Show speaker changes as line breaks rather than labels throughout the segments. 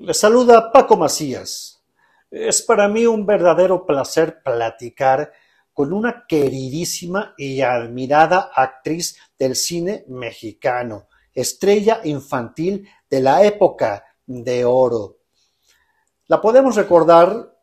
Le saluda Paco Macías. Es para mí un verdadero placer platicar con una queridísima y admirada actriz del cine mexicano, estrella infantil de la época de oro. La podemos recordar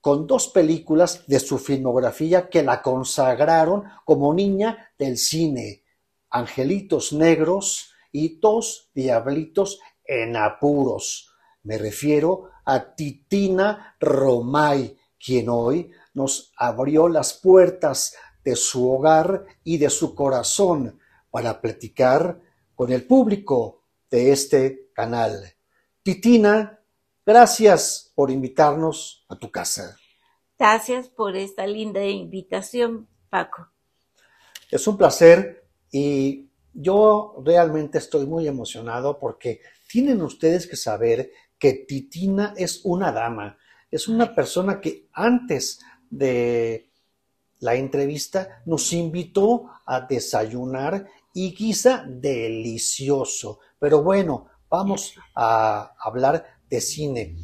con dos películas de su filmografía que la consagraron como niña del cine, Angelitos Negros y Dos Diablitos en Apuros, me refiero a Titina Romay, quien hoy nos abrió las puertas de su hogar y de su corazón para platicar con el público de este canal. Titina, gracias por invitarnos a tu casa.
Gracias por esta linda invitación,
Paco. Es un placer y yo realmente estoy muy emocionado porque tienen ustedes que saber que Titina es una dama, es una persona que antes de la entrevista nos invitó a desayunar y quizá delicioso. Pero bueno, vamos a hablar de cine.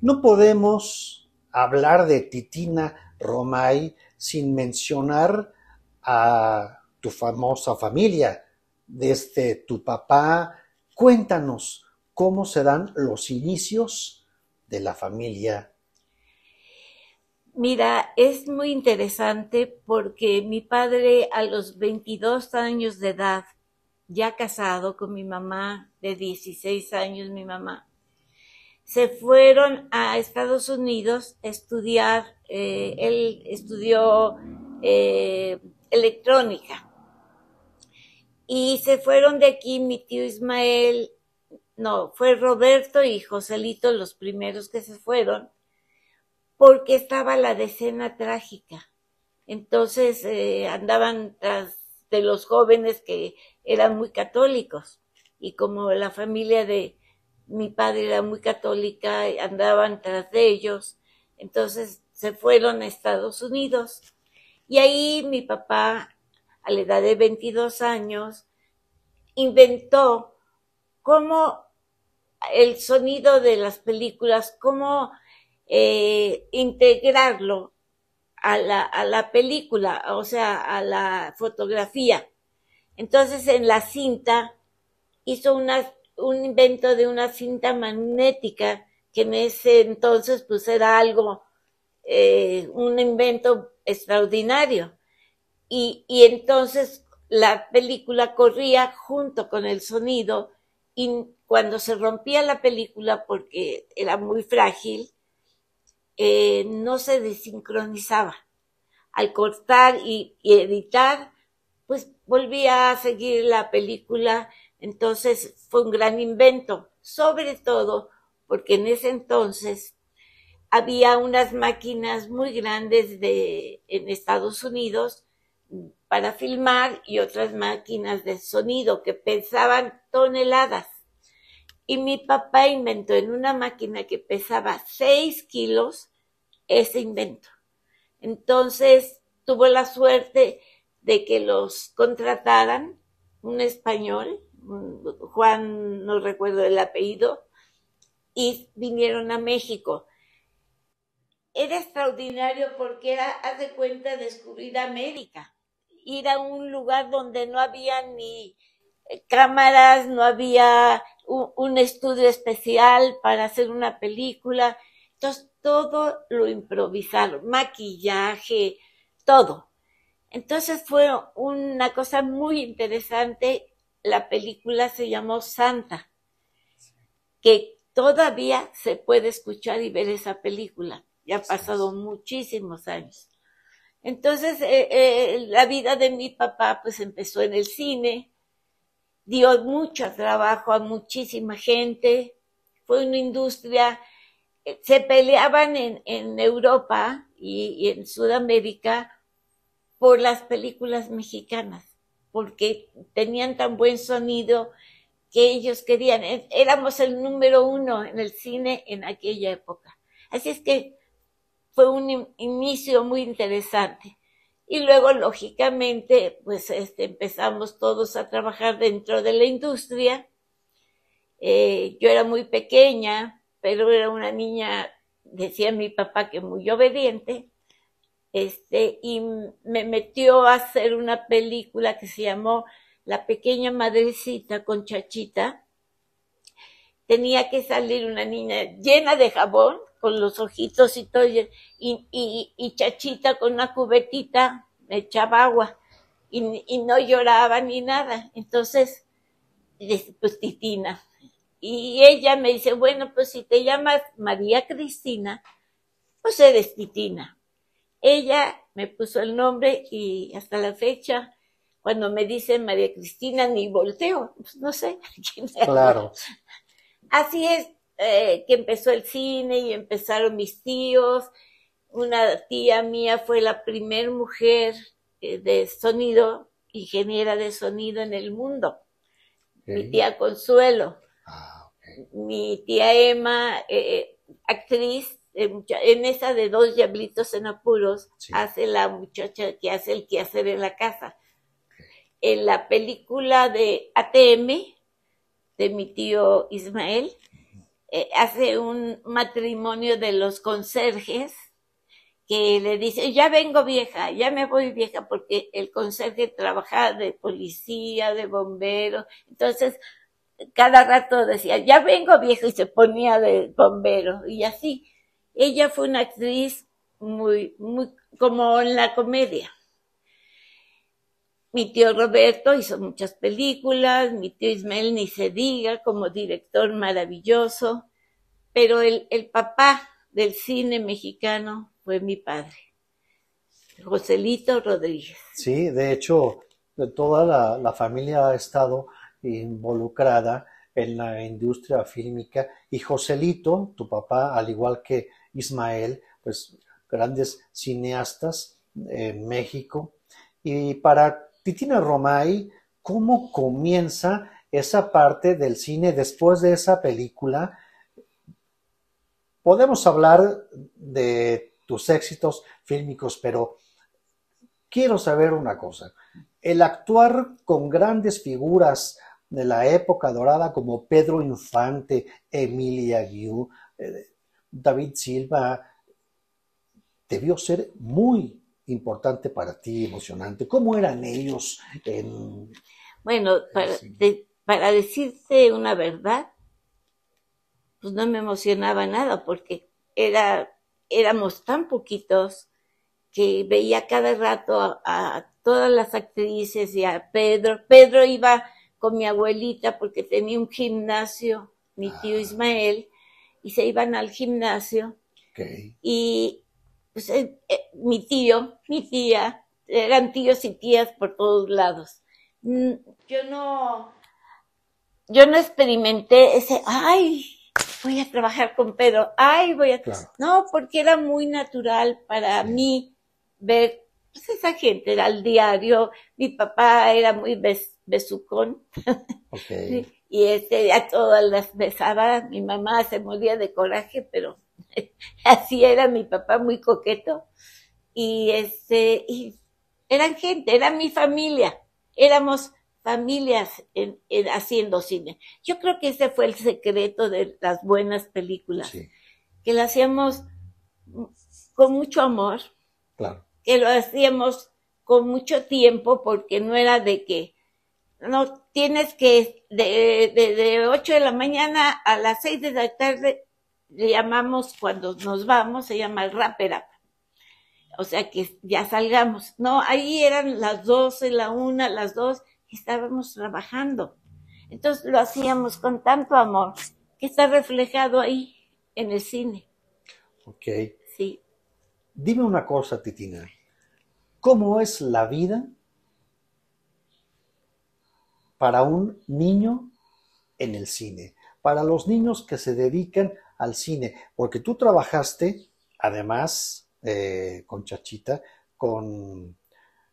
No podemos hablar de Titina Romay sin mencionar a tu famosa familia, desde tu papá. Cuéntanos, cómo se dan los inicios de la familia.
Mira, es muy interesante porque mi padre a los 22 años de edad, ya casado con mi mamá de 16 años, mi mamá, se fueron a Estados Unidos a estudiar, eh, él estudió eh, electrónica. Y se fueron de aquí mi tío Ismael no, fue Roberto y Joselito los primeros que se fueron, porque estaba la decena trágica. Entonces eh, andaban tras de los jóvenes que eran muy católicos. Y como la familia de mi padre era muy católica, andaban tras de ellos. Entonces se fueron a Estados Unidos. Y ahí mi papá, a la edad de 22 años, inventó cómo el sonido de las películas, cómo eh, integrarlo a la, a la película, o sea, a la fotografía. Entonces, en la cinta hizo una, un invento de una cinta magnética que en ese entonces pues era algo, eh, un invento extraordinario. Y, y entonces la película corría junto con el sonido cuando se rompía la película porque era muy frágil, eh, no se desincronizaba. Al cortar y, editar, pues volvía a seguir la película. Entonces fue un gran invento, sobre todo porque en ese entonces había unas máquinas muy grandes de, en Estados Unidos para filmar y otras máquinas de sonido que pesaban toneladas y mi papá inventó en una máquina que pesaba 6 kilos ese invento. Entonces tuvo la suerte de que los contrataran un español, Juan, no recuerdo el apellido, y vinieron a México. Era extraordinario porque era, haz de cuenta, descubrir América, ir a un lugar donde no había ni cámaras, no había un, estudio especial para hacer una película. Entonces todo lo improvisaron, maquillaje, todo. Entonces fue una cosa muy interesante. La película se llamó Santa, que todavía se puede escuchar y ver esa película. Ya ha pasado muchísimos años. Entonces, eh, eh, la vida de mi papá pues empezó en el cine, dio mucho trabajo a muchísima gente, fue una industria, eh, se peleaban en, Europa y, en Sudamérica por las películas mexicanas, porque tenían tan buen sonido que ellos querían. E, éramos el número uno en el cine en aquella época. Así es que fue un inicio muy interesante y luego lógicamente pues este, empezamos todos a trabajar dentro de la industria. Eh, yo era muy pequeña, pero era una niña, decía mi papá que muy obediente, este, y me metió a hacer una película que se llamó La pequeña madrecita con chachita, tenía que salir una niña llena de jabón, con los ojitos y todo, y, chachita con una cubetita me echaba agua y, no lloraba ni nada. Entonces, pues Titina. Y ella me dice, bueno, pues si te llamas María Cristina, pues eres Titina. Ella me puso el nombre y hasta la fecha, cuando me dicen María Cristina, ni volteo, pues no sé. Quién claro. Así es, eh, que empezó el cine y empezaron mis tíos. Una tía mía fue la primer mujer eh, de sonido, ingeniera de sonido en el mundo. Mi tía Consuelo. Ah, Mi tía Emma, eh, actriz, en esa de dos diablitos en apuros, hace la muchacha que hace el quehacer en la casa. En la película de ATM, de mi tío Ismael, eh, hace un matrimonio de los conserjes que le dice, ya vengo vieja, ya me voy vieja, porque el conserje trabajaba de policía, de bombero, entonces cada rato decía, ya vengo vieja y se ponía de bombero, y así. Ella fue una actriz muy, muy, como en la comedia. Mi tío Roberto hizo muchas películas, mi tío Ismael ni se diga como director maravilloso, pero el, papá del cine mexicano fue mi padre, Joselito Rodríguez.
Sí, de hecho, toda la, la familia ha estado involucrada en la industria fílmica y Joselito, tu papá, al igual que Ismael, pues grandes cineastas eh, en México. Y para Titina Romay, ¿cómo comienza esa parte del cine después de esa película? Podemos hablar de tus éxitos fílmicos, pero quiero saber una cosa. El actuar con grandes figuras de la época dorada como Pedro Infante, Emilia Guiú, eh, David Silva, debió ser muy, importante para ti, emocionante? ¿Cómo eran ellos?
Bueno, para, decirte una verdad, pues no me emocionaba nada porque era, éramos tan poquitos que veía cada rato a, todas las actrices y a Pedro. Pedro iba con mi abuelita porque tenía un gimnasio, mi tío ah. Ismael, y se iban al gimnasio. Y pues, eh, eh, mi tío, mi tía, eran tíos y tías por todos lados. Mm, yo no, yo no experimenté ese, ay, voy a trabajar con Pedro, ay, voy a... No, porque era muy natural para mí ver pues, esa gente, era el diario, mi papá era muy besucón. y este, a todas las besaba, mi mamá se moría de coraje, pero así era mi papá, muy coqueto. Y este, y eran gente, era mi familia, éramos familias en, haciendo cine. Yo creo que ese fue el secreto de las buenas películas, que las hacíamos con mucho amor, claro. que lo hacíamos con mucho tiempo, porque no era de que no tienes que de, de, de 8 de la mañana a las 6 de la tarde le llamamos cuando nos vamos, se llama el rapper O sea que ya salgamos. No, ahí eran las 12, la 1, las 2, estábamos trabajando. Entonces lo hacíamos con tanto amor que está reflejado ahí en el cine.
Ok. Sí. Dime una cosa, Titina. ¿Cómo es la vida para un niño en el cine? Para los niños que se dedican al cine, porque tú trabajaste, además, eh, con Chachita, con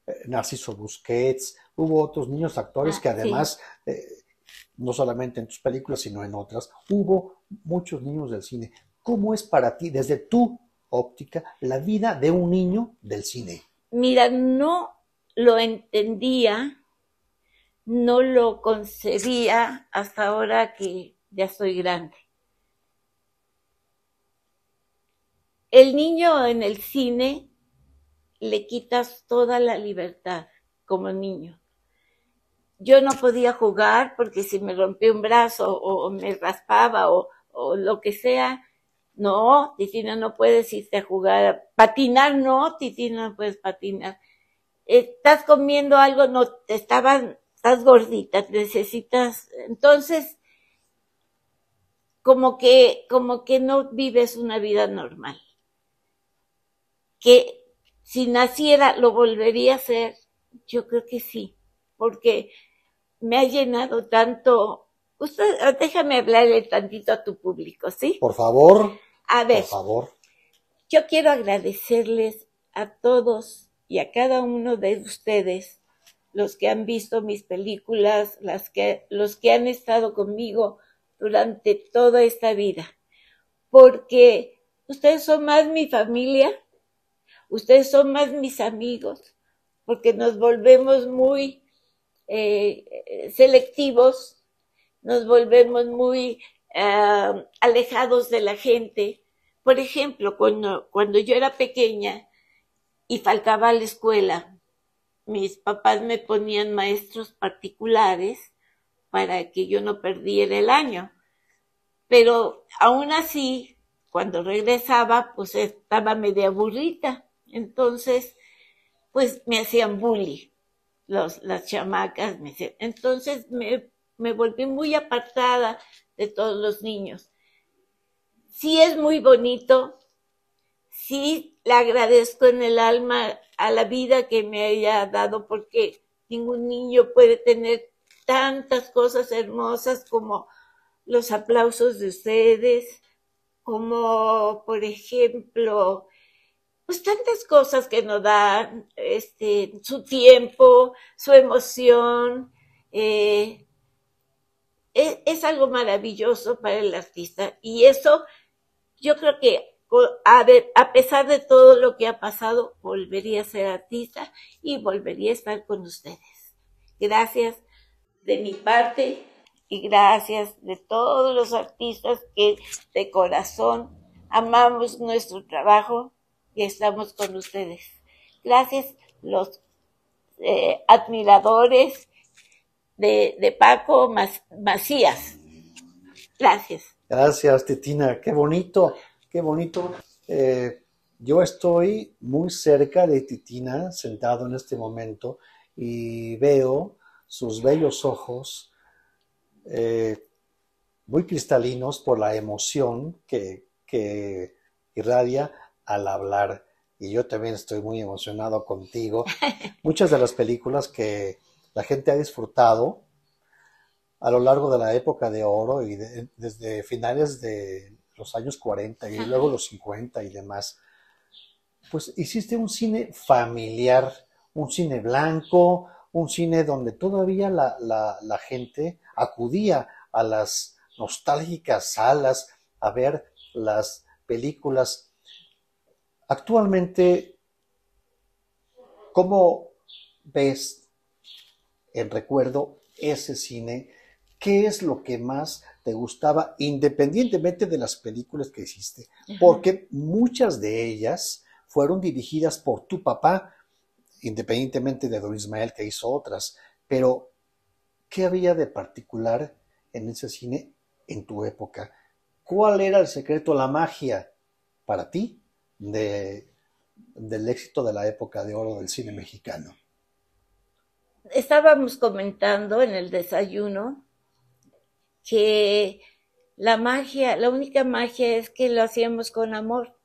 eh, Narciso Busquets, hubo otros niños actores ah, que además, eh, no solamente en tus películas, sino en otras, hubo muchos niños del cine. ¿Cómo es para ti, desde tu óptica, la vida de un niño del cine?
Mira, no lo entendía, no lo concebía hasta ahora que ya soy grande. el niño en el cine le quitas toda la libertad como niño. Yo no podía jugar porque si me rompía un brazo o, me raspaba o, lo que sea, no, Titina, no puedes irte a jugar. Patinar, no, Titina, no puedes patinar. Estás comiendo algo, no, te estaban, estás gordita, necesitas. Entonces, como que, como que no vives una vida normal que si naciera lo volvería a ser, yo creo que sí, porque me ha llenado tanto. Usted, ah, déjame hablarle tantito a tu público, ¿sí? Por
favor.
A ver. Por favor. Yo quiero agradecerles a todos y a cada uno de ustedes, los que han visto mis películas, las que, los que han estado conmigo durante toda esta vida, porque ustedes son más mi familia ustedes son más mis amigos, porque nos volvemos muy eh, selectivos, nos volvemos muy ah, alejados de la gente. Por ejemplo, cuando, cuando yo era pequeña y faltaba a la escuela, mis papás me ponían maestros particulares para que yo no perdiera el año. Pero aún así, cuando regresaba, pues estaba media burrita. Entonces, pues me hacían bully, las chamacas. Entonces me, me volví muy apartada de todos los niños. Sí es muy bonito, sí le agradezco en el alma a la vida que me haya dado porque ningún niño puede tener tantas cosas hermosas como los aplausos de ustedes, como por ejemplo pues tantas cosas que nos dan, este, su tiempo, su emoción, eh, es, algo maravilloso para el artista y eso yo creo que a pesar de todo lo que ha pasado, volvería a ser artista y volvería a estar con ustedes. Gracias de mi parte y gracias de todos los artistas que de corazón amamos nuestro trabajo y estamos con ustedes. Gracias los eh, admiradores de, Paco Macías. Gracias.
Gracias, Titina. Qué bonito, qué bonito. Eh, yo estoy muy cerca de Titina, sentado en este momento, y veo sus bellos ojos eh, muy cristalinos por la emoción que, que irradia al hablar. Y yo también estoy muy emocionado contigo. Muchas de las películas que la gente ha disfrutado a lo largo de la época de oro y desde finales de los años 40 y luego los 50 y demás, pues hiciste un cine familiar, un cine blanco, un cine donde todavía la gente acudía a las nostálgicas salas a ver las películas Actualmente, ¿cómo ves en recuerdo ese cine? ¿Qué es lo que más te gustaba independientemente de las películas que hiciste? Porque muchas de ellas fueron dirigidas por tu papá, independientemente de Don Ismael que hizo otras, pero ¿qué había de particular en ese cine en tu época? ¿Cuál era el secreto, la magia para ti de, del éxito de la época de oro del cine mexicano.
Estábamos comentando en el desayuno que la magia, la única magia es que lo hacíamos con amor.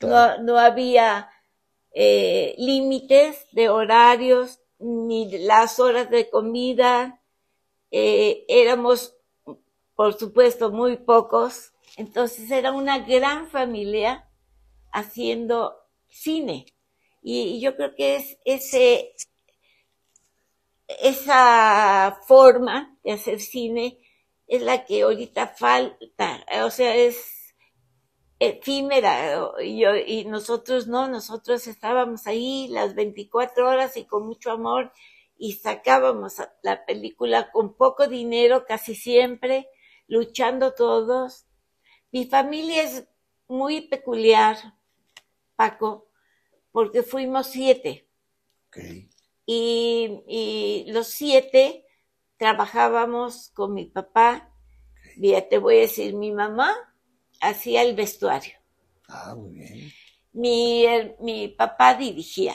No, no, había eh, límites de horarios ni las horas de comida. Eh, éramos, por supuesto, muy pocos. Entonces era una gran familia haciendo cine. Y, yo creo que es ese, esa forma de hacer cine es la que ahorita falta, o sea, es efímera y, y nosotros no, nosotros estábamos ahí las 24 horas y con mucho amor y sacábamos la película con poco dinero casi siempre, luchando todos. Mi familia es muy peculiar porque fuimos siete. Y, los siete trabajábamos con mi papá. Ya te voy a decir, mi mamá hacía el vestuario. Ah, muy bien. Mi, papá dirigía.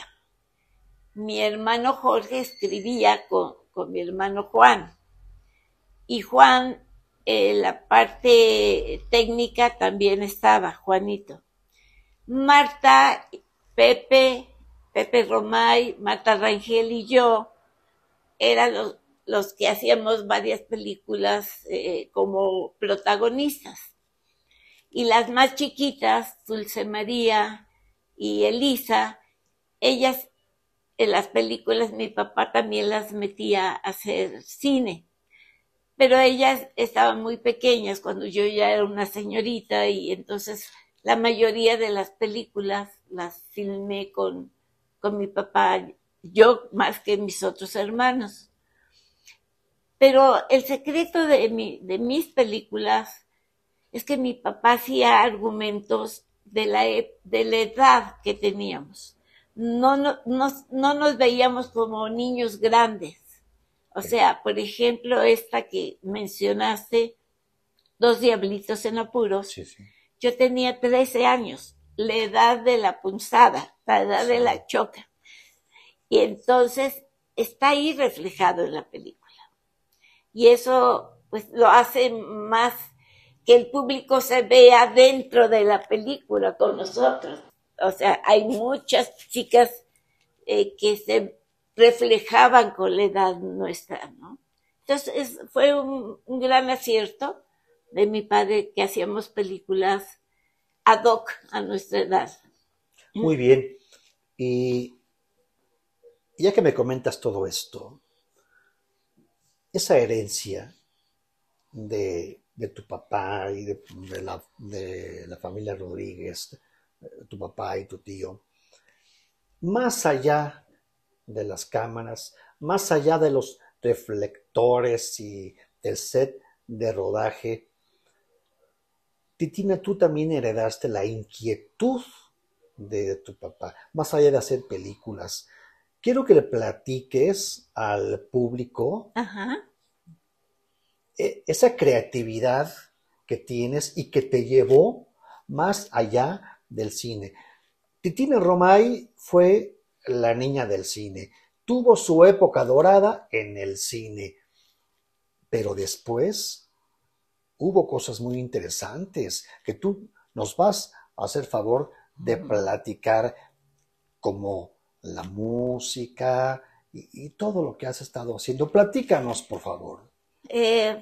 Mi hermano Jorge escribía con, con mi hermano Juan. Y Juan, eh, la parte técnica también estaba, Juanito. Marta, Pepe, Pepe Romay, Marta Rangel y yo eran los, que hacíamos varias películas eh, como protagonistas. Y las más chiquitas, Dulce María y Elisa, ellas en las películas mi papá también las metía a hacer cine pero ellas estaban muy pequeñas cuando yo ya era una señorita y entonces la mayoría de las películas las filmé con, con mi papá, yo más que mis otros hermanos. Pero el secreto de, mi, de mis películas es que mi papá hacía argumentos de la, e, de la edad que teníamos. No, no, nos, no nos veíamos como niños grandes. O sea, por ejemplo, esta que mencionaste, Dos Diablitos en Apuros. Yo tenía 13 años, la edad de la punzada, la edad de la choca. Y entonces está ahí reflejado en la película. Y eso pues lo hace más que el público se vea dentro de la película con nosotros. O sea, hay muchas chicas eh, que se reflejaban con la edad nuestra, ¿no? Entonces fue un gran acierto de mi padre que hacíamos películas ad hoc a nuestra edad.
Muy bien. Y ya que me comentas todo esto, esa herencia de, tu papá y de, la, de la familia Rodríguez, eh, tu papá y tu tío, más allá de las cámaras, más allá de los reflectores y del set de rodaje, Titina, tú también heredaste la inquietud de, tu papá, más allá de hacer películas. Quiero que le platiques al público e, esa creatividad que tienes y que te llevó más allá del cine. Titina Romay fue la niña del cine. Tuvo su época dorada en el cine. Pero después hubo cosas muy interesantes que tú nos vas a hacer favor de platicar como la música y, todo lo que has estado haciendo. Platícanos, por favor.
Eh,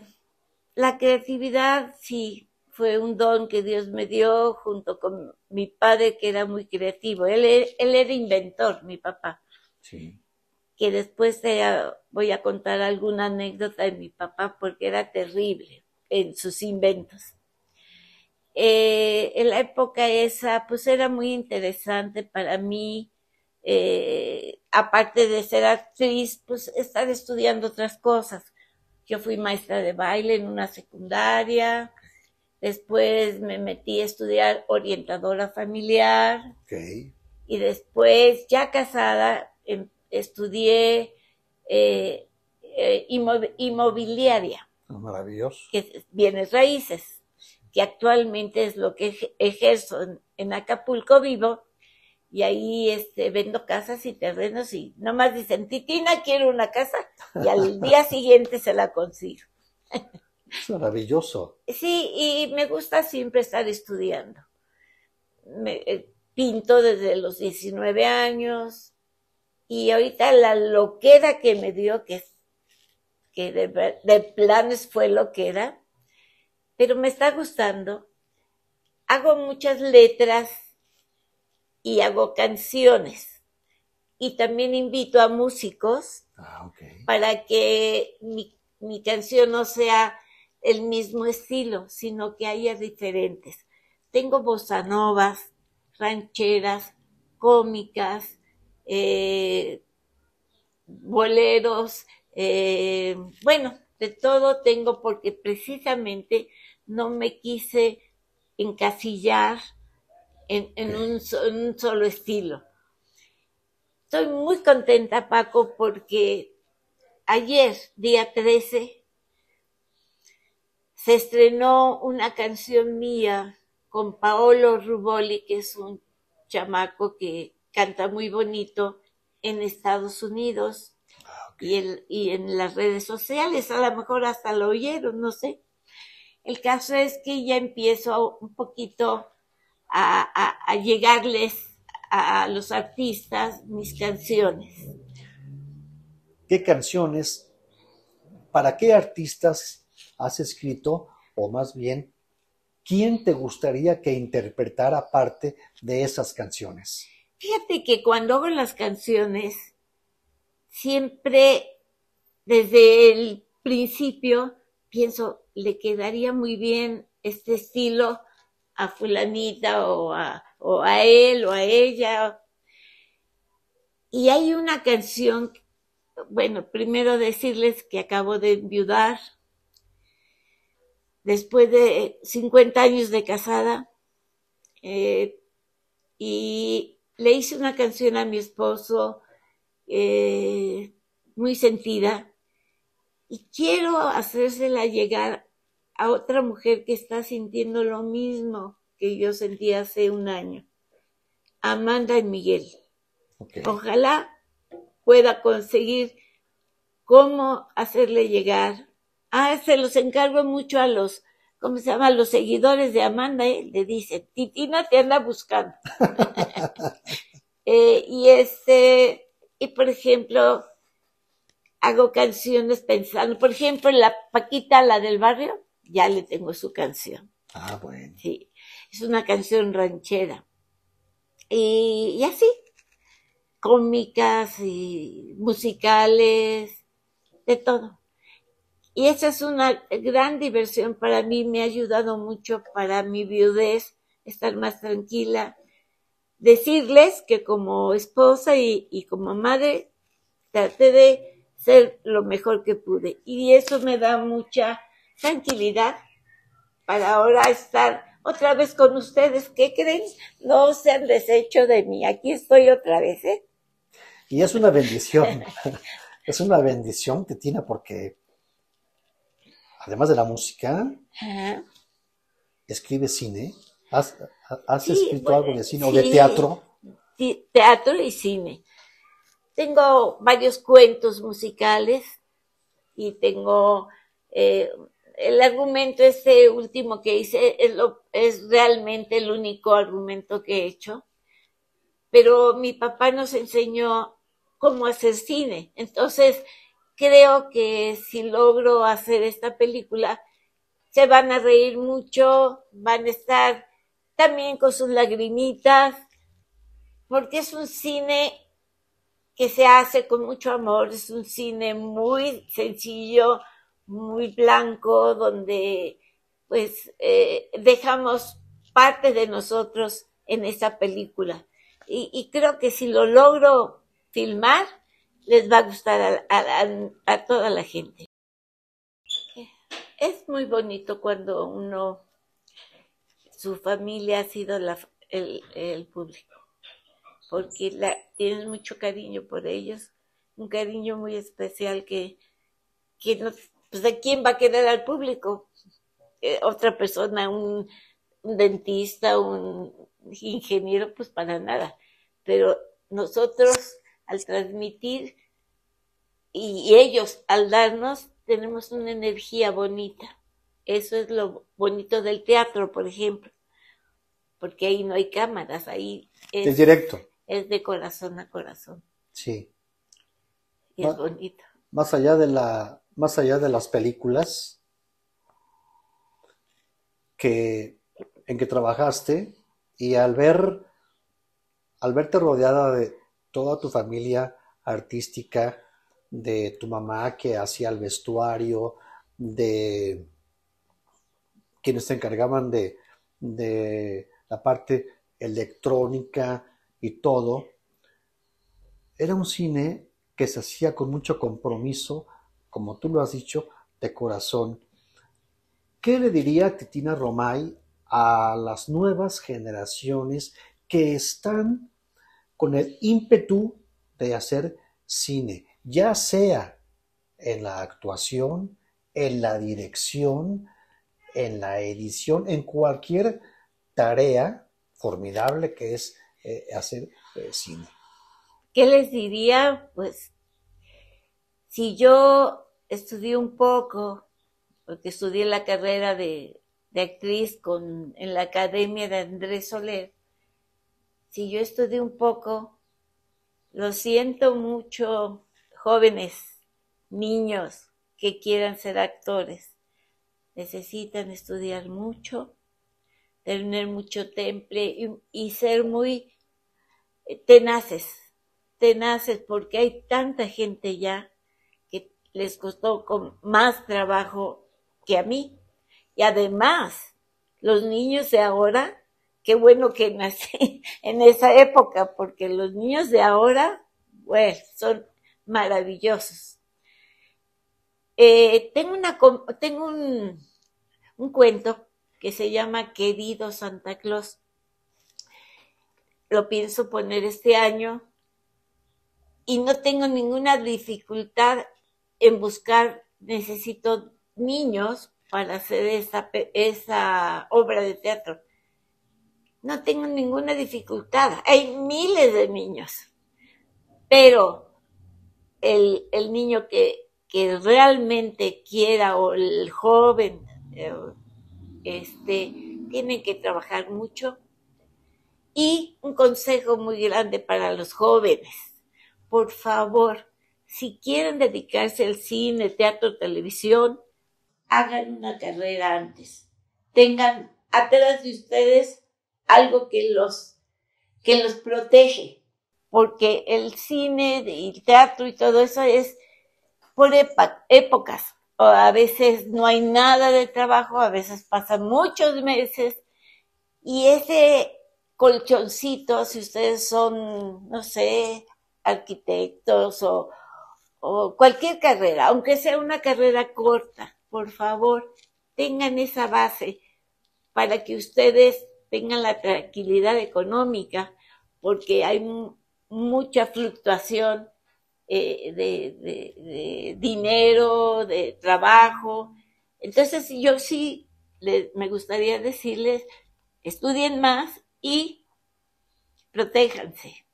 la creatividad, sí, fue un don que Dios me dio junto con mi padre, que era muy creativo. Él, era inventor, mi papá. Sí. Que después voy a contar alguna anécdota de mi papá porque era terrible en sus inventos. Eh, en la época esa, pues era muy interesante para mí, eh, aparte de ser actriz, pues estar estudiando otras cosas. Yo fui maestra de baile en una secundaria, después me metí a estudiar orientadora familiar y después, ya casada, em, estudié eh, inmobiliaria.
Maravilloso. Que,
bienes raíces, que actualmente es lo que ejerzo en, Acapulco Vivo. Y ahí este, vendo casas y terrenos y nomás dicen, Titina, quiero una casa. Y al día siguiente se la consigo.
Es maravilloso.
Sí, y me gusta siempre estar estudiando. Me, eh, pinto desde los 19 años y ahorita la loquera que me dio, que que de, planes fue lo que era, pero me está gustando. Hago muchas letras y hago canciones y también invito a músicos ah, para que mi, canción no sea el mismo estilo, sino que haya diferentes. Tengo bossa rancheras, cómicas, eh, boleros, eh, bueno, de todo tengo porque precisamente no me quise encasillar en, un, en, un, solo estilo. Estoy muy contenta, Paco, porque ayer, día 13, se estrenó una canción mía con Paolo Ruboli, que es un chamaco que canta muy bonito en Estados Unidos Ah, y, en las redes sociales, a lo mejor hasta lo oyeron, no sé. El caso es que ya empiezo un poquito a, a llegarles a los artistas mis canciones.
¿Qué canciones, para qué artistas has escrito, o más bien, quién te gustaría que interpretara parte de esas canciones?
Fíjate que cuando hago las canciones, siempre desde el principio pienso, le quedaría muy bien este estilo a fulanita o a, él o a ella. Y hay una canción, bueno, primero decirles que acabo de enviudar, después de 50 años de casada, eh, y le hice una canción a mi esposo, eh, muy sentida y quiero hacérsela llegar a otra mujer que está sintiendo lo mismo que yo sentí hace un año, Amanda y Miguel. Ojalá pueda conseguir cómo hacerle llegar. Ah, se los encargo mucho a los, ¿cómo se llama? Los seguidores de Amanda, ¿eh? le dicen, Titina te anda buscando. Eh, y este, y por ejemplo, hago canciones pensando, por ejemplo, la Paquita, la del barrio, ya le tengo su canción. Ah, bueno. Sí, es una canción ranchera. Y, así, cómicas y musicales, de todo. Y esa es una gran diversión para mí, me ha ayudado mucho para mi viudez, estar más tranquila. Decirles que como esposa y, y como madre, traté de ser lo mejor que pude. Y eso me da mucha tranquilidad para ahora estar otra vez con ustedes. ¿Qué creen? No se han deshecho de mí. Aquí estoy otra vez, ¿eh?
Y es una bendición. es una bendición, que tiene porque además de la música, escribe cine. ¿Has, escrito algo de cine o de teatro?
Teatro y cine. Tengo varios cuentos musicales y tengo eh, el argumento este último que hice es, es, realmente el único argumento que he hecho. Pero mi papá nos enseñó cómo hacer cine. Entonces, creo que si logro hacer esta película, se van a reír mucho, van a estar también con sus lagrimitas, porque es un cine que se hace con mucho amor. Es un cine muy sencillo, muy blanco, donde pues eh, dejamos parte de nosotros en esa película. Y, creo que si lo logro filmar, les va a gustar a, a, toda la gente. Es muy bonito cuando uno, su familia ha sido la, el, el público porque la, tienes mucho cariño por ellos, un cariño muy especial que, que no, pues ¿a quién va a quedar al público? Eh, otra persona, un, dentista, un ingeniero, pues para nada. Pero nosotros al transmitir y ellos al darnos tenemos una energía bonita. Eso es lo bonito del teatro, por ejemplo, porque ahí no hay cámaras, ahí es directo es de corazón a corazón.
Sí. Y es bonito. Más allá de la, más allá de las películas que, en que trabajaste y al ver, al verte rodeada de toda tu familia artística, de tu mamá que hacía el vestuario, de quienes se encargaban de la parte electrónica, todo, era un cine que se hacía con mucho compromiso, como tú lo has dicho, de corazón. ¿Qué le diría Titina Romay a las nuevas generaciones que están con el ímpetu de hacer cine, ya sea en la actuación, en la dirección, en la edición, en cualquier tarea formidable que es eh, hacer eh, cine.
¿Qué les diría? Pues si yo estudié un poco, porque estudié la carrera de, actriz con, en la academia de Andrés Soler, si yo estudié un poco, lo siento mucho, jóvenes, niños que quieran ser actores, necesitan estudiar mucho, tener mucho temple y ser muy tenaces, tenaces, porque hay tanta gente ya que les costó con más trabajo que a mí. Y además, los niños de ahora, qué bueno que nací en esa época, porque los niños de ahora, bueno, son maravillosos. Eh, tengo una, tengo un, un cuento que se llama Querido Santa Claus lo pienso poner este año y no tengo ninguna dificultad en buscar, necesito niños para hacer esa, obra de teatro. No tengo ninguna dificultad. Hay miles de niños. Pero el, el niño que, que, realmente quiera o el joven eh, este, tiene que trabajar mucho y un consejo muy grande para los jóvenes. Por favor, si quieren dedicarse al cine, teatro, televisión, hagan una carrera antes. Tengan atrás de ustedes algo que los, que los protege. Porque el cine y el teatro y todo eso es por épocas. O a veces no hay nada de trabajo, a veces pasan muchos meses y ese colchoncitos, si ustedes son, no sé, arquitectos o, cualquier carrera, aunque sea una carrera corta, por favor, tengan esa base para que ustedes tengan la tranquilidad económica, porque hay mucha fluctuación eh, de, dinero, de trabajo. Entonces yo sí me gustaría decirles, estudien más y protéjanse.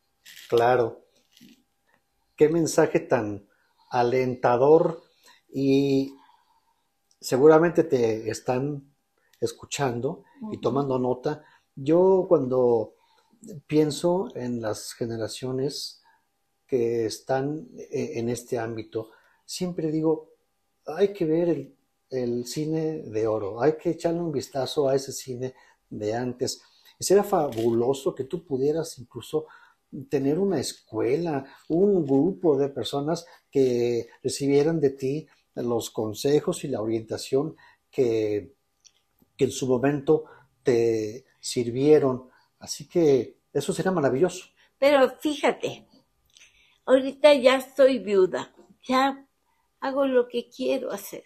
Claro. Qué mensaje tan alentador y seguramente te están escuchando y tomando nota. Yo cuando pienso en las generaciones que están eh, en este ámbito, siempre digo, hay que ver el, el, cine de oro, hay que echarle un vistazo a ese cine de antes. Sería fabuloso que tú pudieras incluso tener una escuela, un grupo de personas que recibieran de ti los consejos y la orientación que, que en su momento te sirvieron. Así que eso sería maravilloso.
Pero fíjate, ahorita ya soy viuda, ya hago lo que quiero hacer,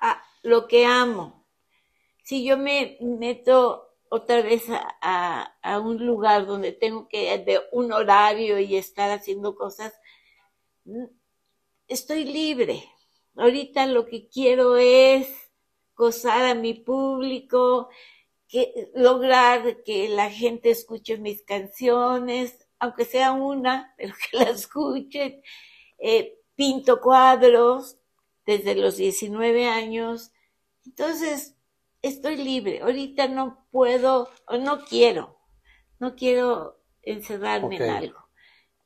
a lo que amo. Si yo me meto otra vez a, un lugar donde tengo que de un horario y estar haciendo cosas. Estoy libre. Ahorita lo que quiero es gozar a mi público, que, lograr que la gente escuche mis canciones, aunque sea una, pero que la escuchen. Eh, pinto cuadros desde los 19 años. Entonces, estoy libre, ahorita no puedo o no quiero, no quiero encerrarme en algo,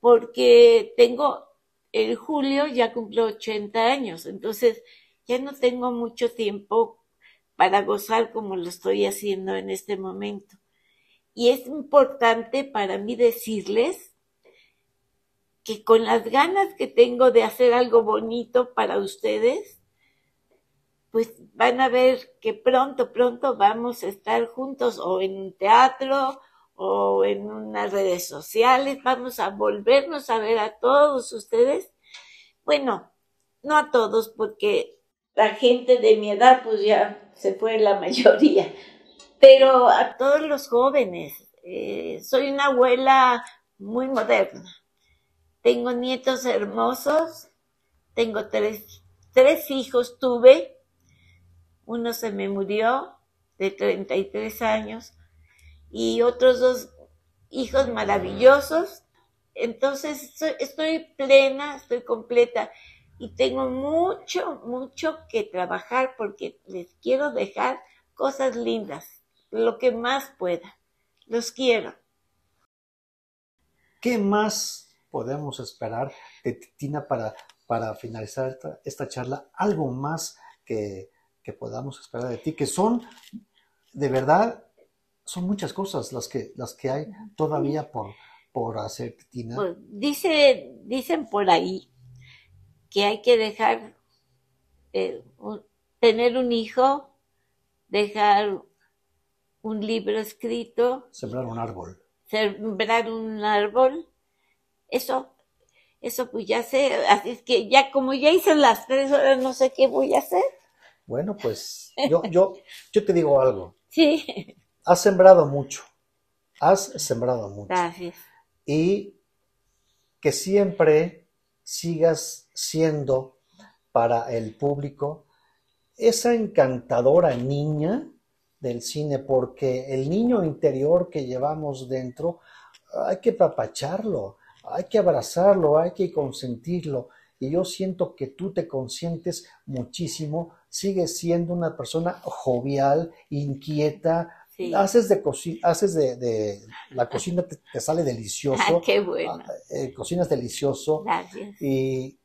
porque tengo, en julio ya cumplo 80 años, entonces ya no tengo mucho tiempo para gozar como lo estoy haciendo en este momento. Y es importante para mí decirles que con las ganas que tengo de hacer algo bonito para ustedes, pues van a ver que pronto, pronto vamos a estar juntos o en un teatro o en unas redes sociales, vamos a volvernos a ver a todos ustedes. Bueno, no a todos porque la gente de mi edad pues ya se fue la mayoría, pero a todos los jóvenes. Eh, soy una abuela muy moderna. Tengo nietos hermosos, tengo tres, tres hijos, tuve, uno se me murió de 33 años y otros dos hijos maravillosos. Entonces estoy plena, estoy completa y tengo mucho, mucho que trabajar porque les quiero dejar cosas lindas, lo que más pueda. Los quiero.
¿Qué más podemos esperar de Tina para, para finalizar esta charla? ¿Algo más que, que podamos esperar de ti, que son, de verdad, son muchas cosas las que, las que hay todavía por, por hacer, Tina. Pues,
dice, dicen por ahí que hay que dejar, eh, tener un hijo, dejar un libro escrito.
Sembrar un árbol.
Sembrar un árbol. Eso, eso pues ya sé. Así es que ya como ya hice las tres horas, no sé qué voy a hacer.
Bueno, pues yo, yo, te digo algo. Sí. Has sembrado mucho. Has sembrado mucho. Gracias. Y que siempre sigas siendo para el público esa encantadora niña del cine, porque el niño interior que llevamos dentro hay que papacharlo, hay que abrazarlo, hay que consentirlo. Y yo siento que tú te consientes muchísimo sigue siendo una persona jovial, inquieta, Haces de cocina, haces de, la cocina te, sale delicioso. Ah,
qué bueno. Ah,
eh, cocinas delicioso. Y,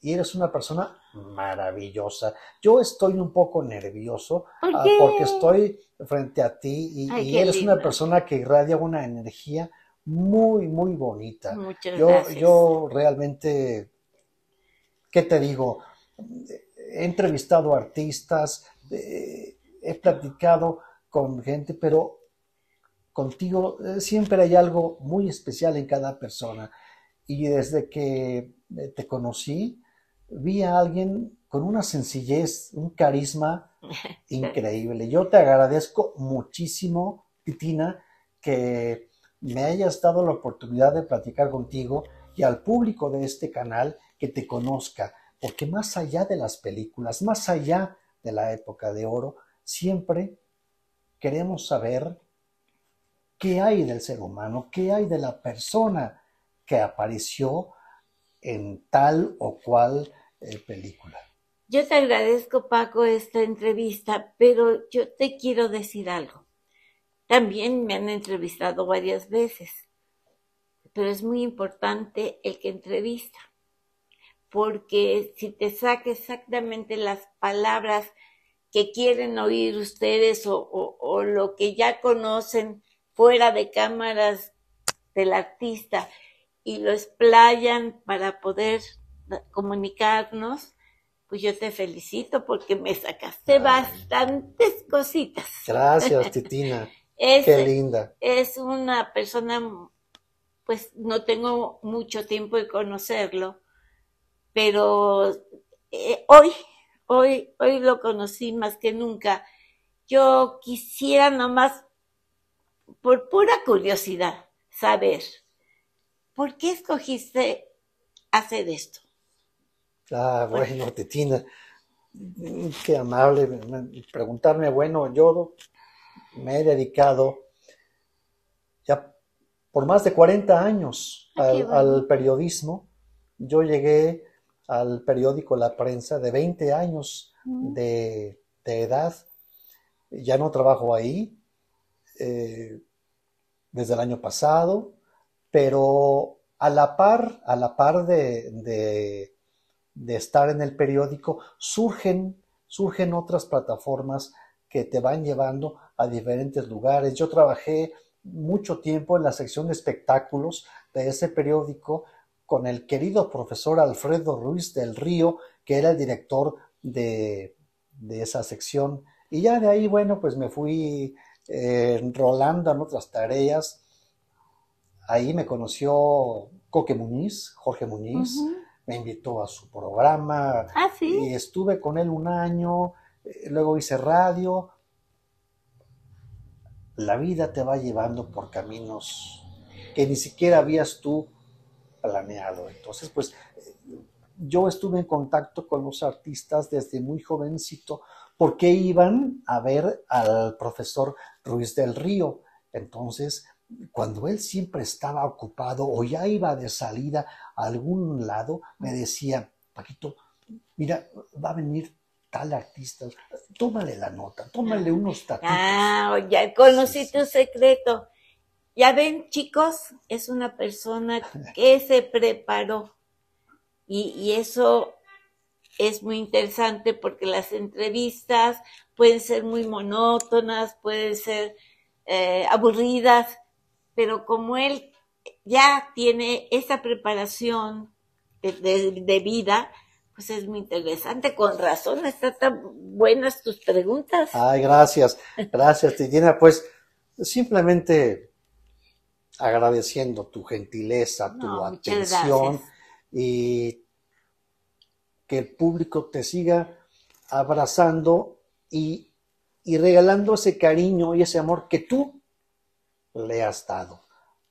eres una persona maravillosa. Yo estoy un poco nervioso ah, porque estoy frente a ti y, eres una persona que irradia una energía muy, muy bonita. yo, Yo realmente, ¿qué te digo? he entrevistado artistas, eh, he platicado con gente, pero contigo eh, siempre hay algo muy especial en cada persona. Y desde que eh, te conocí, vi a alguien con una sencillez, un carisma increíble. Yo te agradezco muchísimo, Titina, que me hayas dado la oportunidad de platicar contigo y al público de este canal que te conozca porque más allá de las películas, más allá de la época de oro, siempre queremos saber qué hay del ser humano, qué hay de la persona que apareció en tal o cual eh, película.
Yo te agradezco, Paco, esta entrevista, pero yo te quiero decir algo. También me han entrevistado varias veces, pero es muy importante el que entrevista porque si te saca exactamente las palabras que quieren oír ustedes o, lo que ya conocen fuera de cámaras del artista y lo explayan para poder comunicarnos, pues yo te felicito porque me sacaste bastantes cositas. Gracias,
Titina. Qué linda.
Es una persona, pues no tengo mucho tiempo de conocerlo, pero eh, hoy, hoy, hoy lo conocí más que nunca. Yo quisiera nomás, por pura curiosidad, saber, ¿por qué escogiste hacer esto?
Ah, bueno, Tetina, qué amable preguntarme. Bueno, yo me he dedicado ya por más de 40 años ah, al periodismo. Yo llegué al periódico La Prensa de 20 años mm. de, edad. Ya no trabajo ahí eh, desde el año pasado, pero a la par, a la par de, estar en el periódico, surgen, surgen otras plataformas que te van llevando a diferentes lugares. Yo trabajé mucho tiempo en la sección de espectáculos de ese periódico con el querido profesor Alfredo Ruiz del Río, que era el director de, esa sección. Y ya de ahí, bueno, pues me fui eh, enrolando en otras tareas. Ahí me conoció Coque Muñiz, Jorge Muñiz, me invitó a su programa. ¿Ah, sí? Y estuve con él un año, eh, luego hice radio. La vida te va llevando por caminos que ni siquiera habías tú planeado. Entonces, pues yo estuve en contacto con los artistas desde muy jovencito porque iban a ver al profesor Ruiz del Río. Entonces, cuando él siempre estaba ocupado o ya iba de salida a algún lado, me decía, Paquito, mira, va a venir tal artista, tómale la nota, tómale unos tatuajes.
Ah, ya conocí tu secreto. Ya ven, chicos, es una persona que se preparó. Y, eso es muy interesante porque las entrevistas pueden ser muy monótonas, pueden ser eh, aburridas, pero como él ya tiene esa preparación de, vida, pues es muy interesante, con razón, están tan buenas tus preguntas. Ay,
gracias, gracias, Titiana. Pues simplemente agradeciendo tu gentileza, tu atención y que el público te siga abrazando y, regalando ese cariño y ese amor que tú le has dado.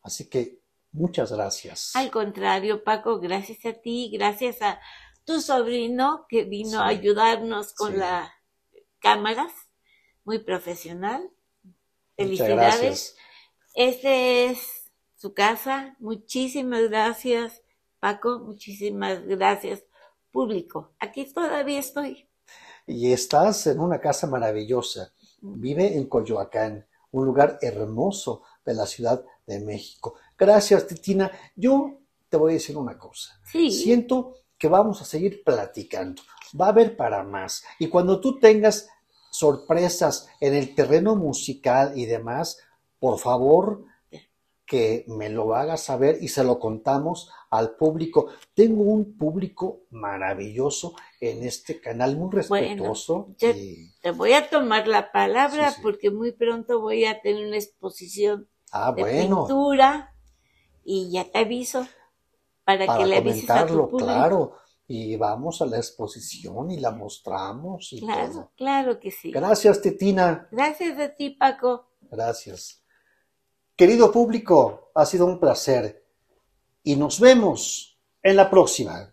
Así que muchas gracias.
Al contrario, Paco, gracias a ti, gracias a tu sobrino que vino a ayudarnos con la las cámaras, muy profesional. Felicidades. Ese es su casa. Muchísimas gracias, Paco. Muchísimas gracias, público. Aquí todavía estoy.
Y estás en una casa maravillosa. Vive en Coyoacán, un lugar hermoso de la Ciudad de México. Gracias, Titina. Yo te voy a decir una cosa. Sí. Siento que vamos a seguir platicando. Va a haber para más. Y cuando tú tengas sorpresas en el terreno musical y demás, por favor, que me lo hagas saber y se lo contamos al público. Tengo un público maravilloso en este canal, muy respetuoso. Te
voy a tomar la palabra porque muy pronto voy a tener una exposición ah, de bueno. y ya te aviso para, que le avises a tu claro.
Y vamos a la exposición y la mostramos. Y claro,
claro que sí.
Gracias, Tetina.
Gracias a ti, Paco.
Gracias. Querido público, ha sido un placer y nos vemos en la próxima.